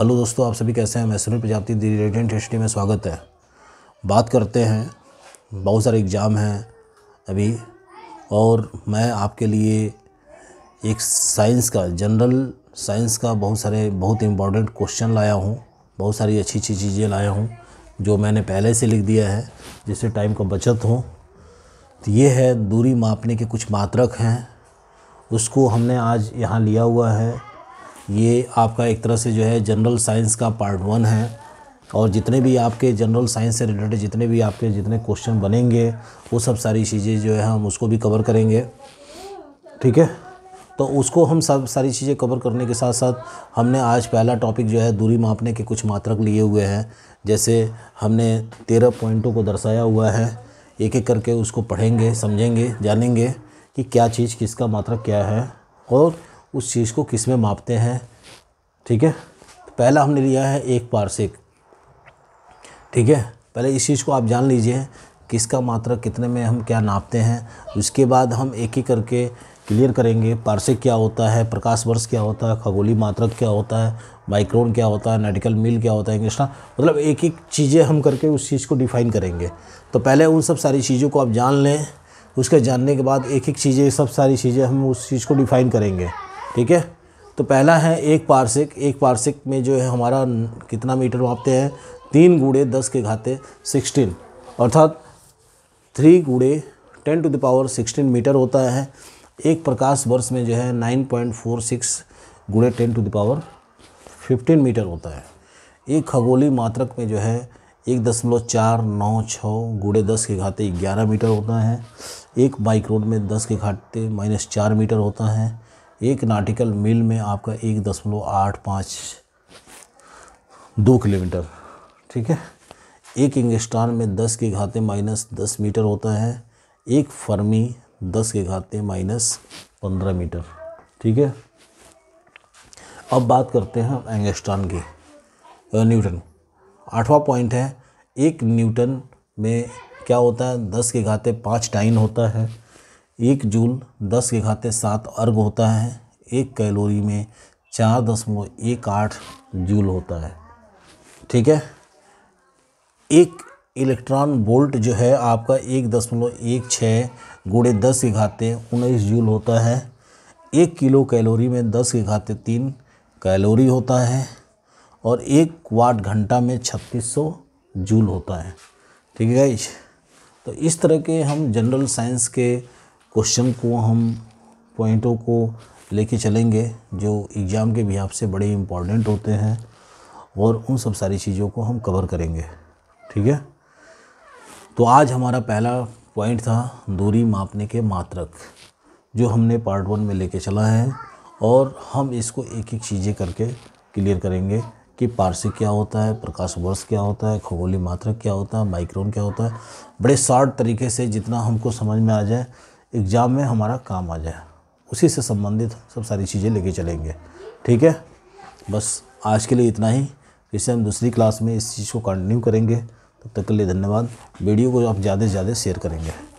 hello दोस्तों आप सभी कैसे हैं मैं सुनील प्रजापति दिल्ली रेडियंट हिस्ट्री में स्वागत है बात करते हैं बहुत सारे एग्ज़ाम हैं अभी और मैं आपके लिए एक साइंस का जनरल साइंस का बहुत सारे बहुत इम्पॉर्टेंट क्वेश्चन लाया हूँ बहुत सारी अच्छी अच्छी चीज़ें लाया हूँ जो मैंने पहले से लिख दिया है जिससे टाइम का बचत हो तो ये है दूरी मापने के कुछ मात्रक हैं उसको हमने आज यहाँ लिया हुआ है ये आपका एक तरह से जो है जनरल साइंस का पार्ट वन है और जितने भी आपके जनरल साइंस से रिलेटेड जितने भी आपके जितने क्वेश्चन बनेंगे वो सब सारी चीज़ें जो है हम उसको भी कवर करेंगे ठीक है तो उसको हम सब सारी चीज़ें कवर करने के साथ साथ हमने आज पहला टॉपिक जो है दूरी मापने के कुछ मात्रक लिए हुए हैं जैसे हमने तेरह पॉइंटों को दर्शाया हुआ है एक एक करके उसको पढ़ेंगे समझेंगे जानेंगे कि क्या चीज़ किसका मात्रक क्या है और उस चीज़ को किस में मापते हैं ठीक है पहला हमने लिया है एक पार्सिक ठीक है पहले इस चीज़ को आप जान लीजिए किसका मात्रा कितने में हम क्या नापते हैं उसके बाद हम एक ही करके क्लियर करेंगे पार्सिक क्या होता है प्रकाश वर्ष क्या होता है खगोली मात्रक क्या होता है माइक्रोन क्या होता है नाटिकल मील क्या होता है इंग्लिश मतलब एक एक चीज़ें हम करके उस चीज़ को डिफ़ाइन करेंगे तो पहले उन सब सारी चीज़ों को आप जान लें उसके जानने के बाद एक एक चीज़ें सब सारी चीज़ें हम उस चीज़ को डिफ़ाइन करेंगे ठीक है तो पहला है एक पार्सिक एक पार्सिक में जो है हमारा कितना मीटर मापते हैं तीन गुड़े दस के घाते सिक्सटीन अर्थात थ्री गुड़े ten to the power sixteen meter होता है एक प्रकाश वर्ष में जो है नाइन पॉइंट फोर सिक्स गुड़े ten to the power fifteen meter होता है एक खगोली मात्रक में जो है एक दशमलव चार नौ छः गुड़े दस के घाते ग्यारह मीटर होता है एक माइक्रोन में दस के घाते माइनस चार मीटर होता है एक नाटिकल मील में आपका एक दशमलव आठ पाँच दो किलोमीटर ठीक है एक इंगस्टान में दस के घाते माइनस दस मीटर होता है एक फर्मी दस के घाते माइनस पंद्रह मीटर ठीक है अब बात करते हैं एंगस्टान की न्यूटन आठवां पॉइंट है एक न्यूटन में क्या होता है दस के घाते पाँच टाइन होता है एक जूल दस के घाते सात अर्ग होता है एक कैलोरी में चार दशमलव एक आठ जूल होता है ठीक है एक इलेक्ट्रॉन बोल्ट जो है आपका एक दशमलव एक छः गुड़े दस के घाते उन्नीस जूल होता है एक किलो कैलोरी में दस के घाते तीन कैलोरी होता है और एक वाट घंटा में छत्तीस सौ जूल होता है ठीक है गाइज तो इस तरह के हम जनरल साइंस के क्वेश्चन को हम पॉइंटों को लेके चलेंगे जो एग्ज़ाम के भी आपसे बड़े इम्पॉर्टेंट होते हैं और उन सब सारी चीज़ों को हम कवर करेंगे ठीक है तो आज हमारा पहला पॉइंट था दूरी मापने के मात्रक जो हमने पार्ट वन में लेके चला है और हम इसको एक एक चीज़ें करके क्लियर करेंगे कि पारसी क्या होता है प्रकाश वर्ष क्या होता है खगोली मात्रक क्या होता है माइक्रोन क्या होता है बड़े शॉर्ट तरीके से जितना हमको समझ में आ जाए एग्ज़ाम में हमारा काम आ जाए उसी से संबंधित सब सारी चीज़ें लेके चलेंगे ठीक है बस आज के लिए इतना ही फिर से हम दूसरी क्लास में इस चीज़ को कंटिन्यू करेंगे तब तक के लिए धन्यवाद वीडियो को आप ज़्यादा से ज़्यादा शेयर करेंगे